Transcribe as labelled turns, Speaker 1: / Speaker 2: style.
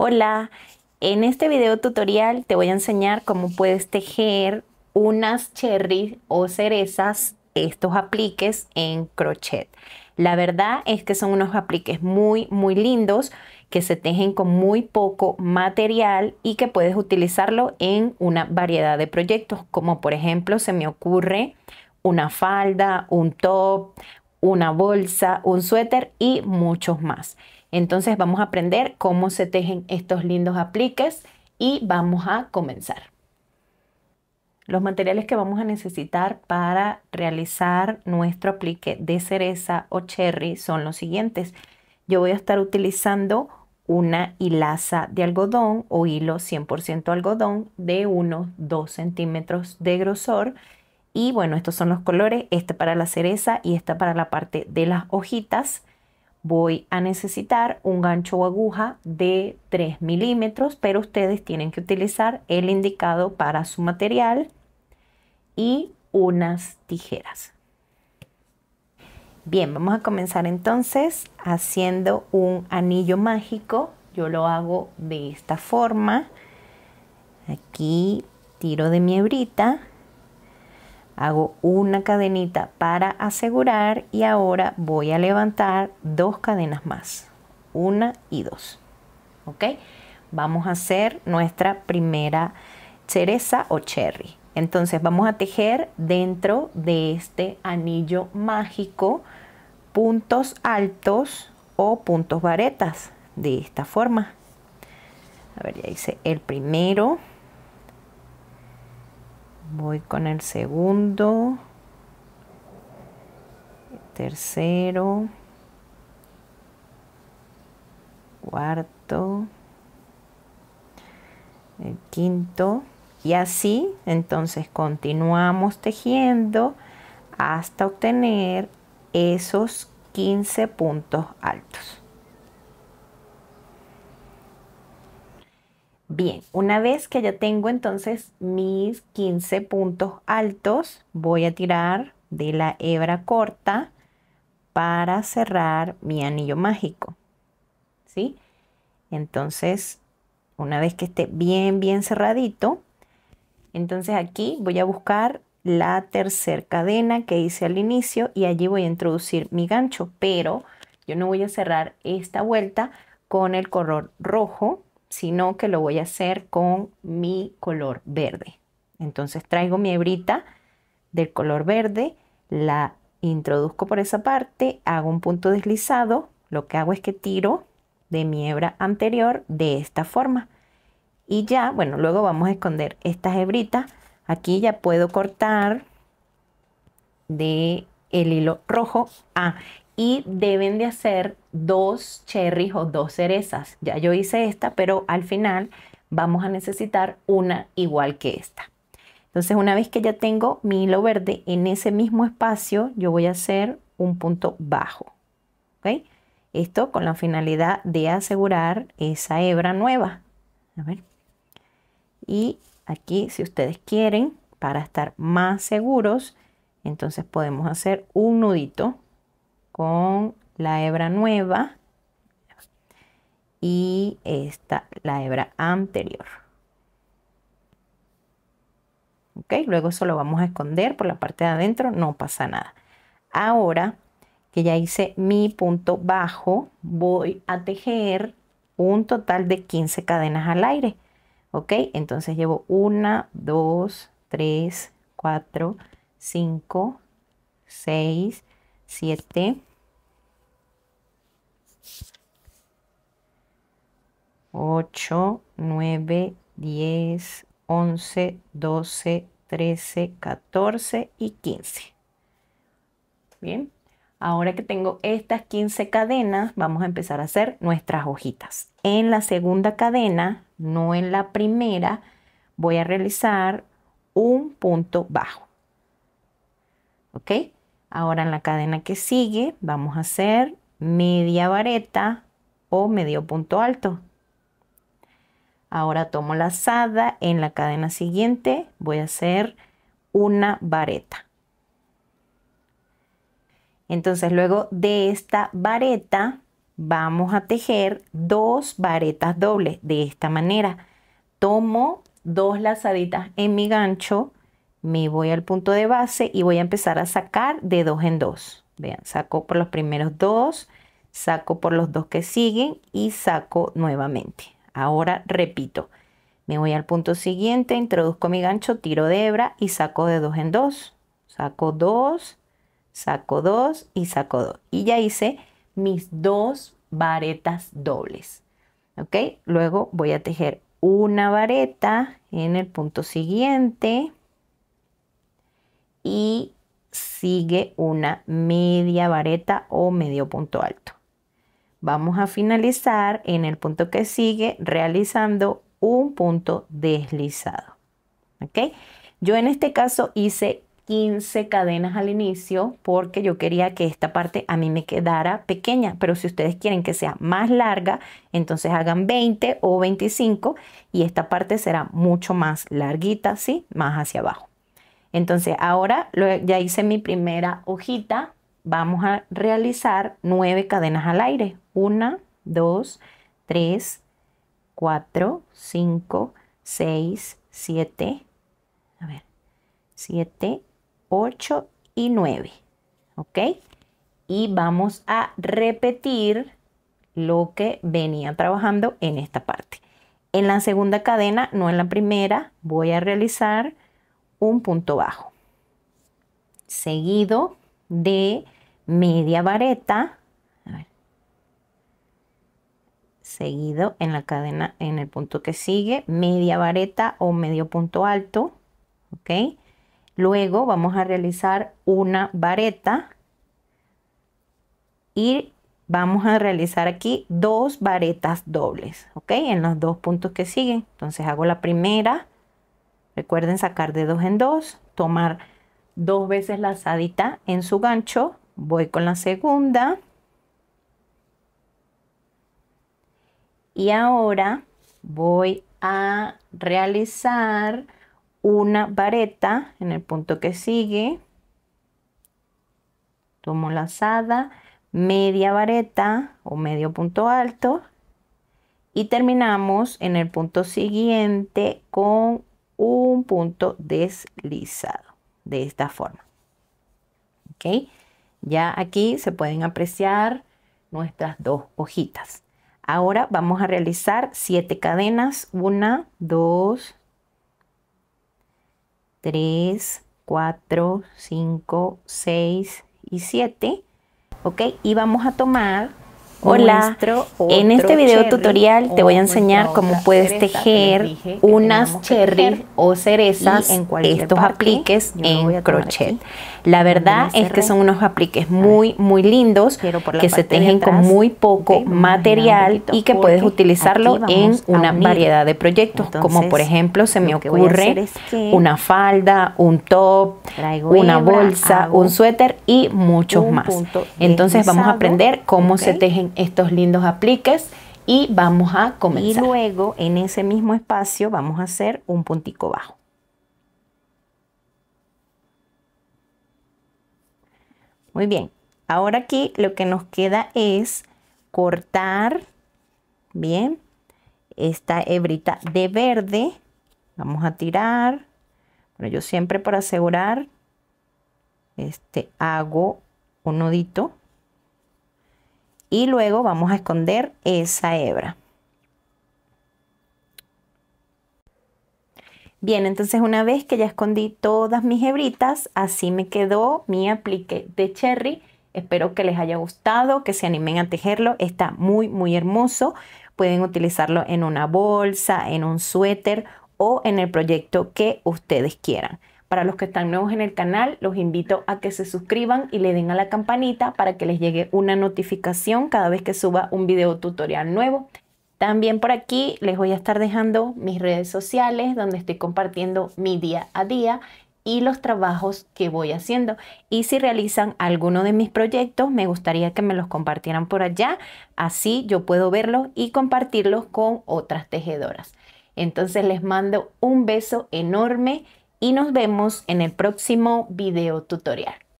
Speaker 1: Hola, en este video tutorial te voy a enseñar cómo puedes tejer unas cherry o cerezas, estos apliques en crochet. La verdad es que son unos apliques muy, muy lindos que se tejen con muy poco material y que puedes utilizarlo en una variedad de proyectos, como por ejemplo se me ocurre una falda, un top, una bolsa, un suéter y muchos más. Entonces vamos a aprender cómo se tejen estos lindos apliques y vamos a comenzar. Los materiales que vamos a necesitar para realizar nuestro aplique de cereza o cherry son los siguientes. Yo voy a estar utilizando una hilaza de algodón o hilo 100% algodón de unos 2 centímetros de grosor. Y bueno, estos son los colores, este para la cereza y esta para la parte de las hojitas voy a necesitar un gancho o aguja de 3 milímetros, pero ustedes tienen que utilizar el indicado para su material y unas tijeras. Bien, vamos a comenzar entonces haciendo un anillo mágico. Yo lo hago de esta forma. Aquí tiro de mi hebrita hago una cadenita para asegurar y ahora voy a levantar dos cadenas más, una y dos, ¿ok? Vamos a hacer nuestra primera cereza o cherry. Entonces vamos a tejer dentro de este anillo mágico puntos altos o puntos varetas de esta forma. A ver, ya hice el primero voy con el segundo, tercero, cuarto, el quinto y así entonces continuamos tejiendo hasta obtener esos 15 puntos altos. Bien, una vez que ya tengo entonces mis 15 puntos altos, voy a tirar de la hebra corta para cerrar mi anillo mágico. ¿Sí? Entonces, una vez que esté bien, bien cerradito, entonces aquí voy a buscar la tercera cadena que hice al inicio y allí voy a introducir mi gancho, pero yo no voy a cerrar esta vuelta con el color rojo, sino que lo voy a hacer con mi color verde. Entonces traigo mi hebrita del color verde, la introduzco por esa parte, hago un punto deslizado, lo que hago es que tiro de mi hebra anterior de esta forma. Y ya, bueno, luego vamos a esconder estas hebritas. Aquí ya puedo cortar de el hilo rojo. a ah, y deben de hacer dos cherries o dos cerezas. Ya yo hice esta, pero al final vamos a necesitar una igual que esta. Entonces una vez que ya tengo mi hilo verde en ese mismo espacio, yo voy a hacer un punto bajo. ok Esto con la finalidad de asegurar esa hebra nueva. Y aquí si ustedes quieren, para estar más seguros, entonces podemos hacer un nudito con la hebra nueva y esta, la hebra anterior. ¿Ok? Luego eso vamos a esconder por la parte de adentro, no pasa nada. Ahora que ya hice mi punto bajo, voy a tejer un total de 15 cadenas al aire. ¿Ok? Entonces llevo 1, 2, 3, 4, 5, 6, 7, 8, 9, 10, 11, 12, 13, 14 y 15. Bien, ahora que tengo estas 15 cadenas, vamos a empezar a hacer nuestras hojitas. En la segunda cadena, no en la primera, voy a realizar un punto bajo. ¿Ok? Ahora en la cadena que sigue vamos a hacer media vareta o medio punto alto. Ahora tomo la lazada, en la cadena siguiente voy a hacer una vareta. Entonces luego de esta vareta vamos a tejer dos varetas dobles de esta manera. Tomo dos lazaditas en mi gancho, me voy al punto de base y voy a empezar a sacar de dos en dos. Vean, saco por los primeros dos, saco por los dos que siguen y saco nuevamente. Ahora repito, me voy al punto siguiente, introduzco mi gancho, tiro de hebra y saco de dos en dos. Saco dos, saco dos y saco dos. Y ya hice mis dos varetas dobles. ¿Ok? Luego voy a tejer una vareta en el punto siguiente y sigue una media vareta o medio punto alto. Vamos a finalizar en el punto que sigue realizando un punto deslizado. ¿Ok? Yo en este caso hice 15 cadenas al inicio porque yo quería que esta parte a mí me quedara pequeña, pero si ustedes quieren que sea más larga, entonces hagan 20 o 25 y esta parte será mucho más larguita, ¿sí? Más hacia abajo. Entonces ahora ya hice mi primera hojita, vamos a realizar nueve cadenas al aire. Una, dos, tres, cuatro, cinco, seis, siete, a ver, siete, ocho y nueve. ¿Ok? Y vamos a repetir lo que venía trabajando en esta parte. En la segunda cadena, no en la primera, voy a realizar un punto bajo. Seguido de media vareta seguido en la cadena en el punto que sigue media vareta o medio punto alto ok luego vamos a realizar una vareta y vamos a realizar aquí dos varetas dobles, ¿ok? En los dos puntos que siguen. Entonces hago la primera, recuerden sacar de dos en dos, tomar dos veces lazadita en su gancho, voy con la segunda y ahora voy a realizar una vareta en el punto que sigue tomo lazada media vareta o medio punto alto y terminamos en el punto siguiente con un punto deslizado de esta forma. ¿Ok? Ya aquí se pueden apreciar nuestras dos hojitas. Ahora vamos a realizar siete cadenas. 1, 2, 3, 4, 5, 6 y 7. ¿Ok? Y vamos a tomar Hola, en este video tutorial te voy a oh enseñar cómo puedes tejer unas cherry o cerezas, en estos apliques en crochet. La verdad es que son unos apliques muy, muy lindos que se tejen con muy poco material y que puedes utilizarlo en una variedad de proyectos, como por ejemplo se me ocurre una falda, un top, una bolsa, un suéter y muchos más. Entonces vamos a aprender cómo se tejen estos lindos apliques y vamos a comenzar. Y luego en ese mismo espacio vamos a hacer un puntico bajo. Muy bien, ahora aquí lo que nos queda es cortar, bien, esta hebrita de verde. Vamos a tirar. Bueno, yo siempre para asegurar, este, hago un nodito. Y luego vamos a esconder esa hebra. Bien, entonces una vez que ya escondí todas mis hebritas, así me quedó mi aplique de cherry. Espero que les haya gustado, que se animen a tejerlo. Está muy, muy hermoso. Pueden utilizarlo en una bolsa, en un suéter o en el proyecto que ustedes quieran. Para los que están nuevos en el canal, los invito a que se suscriban y le den a la campanita para que les llegue una notificación cada vez que suba un video tutorial nuevo. También por aquí les voy a estar dejando mis redes sociales donde estoy compartiendo mi día a día y los trabajos que voy haciendo. Y si realizan alguno de mis proyectos, me gustaría que me los compartieran por allá. Así yo puedo verlos y compartirlos con otras tejedoras. Entonces les mando un beso enorme y nos vemos en el próximo video tutorial.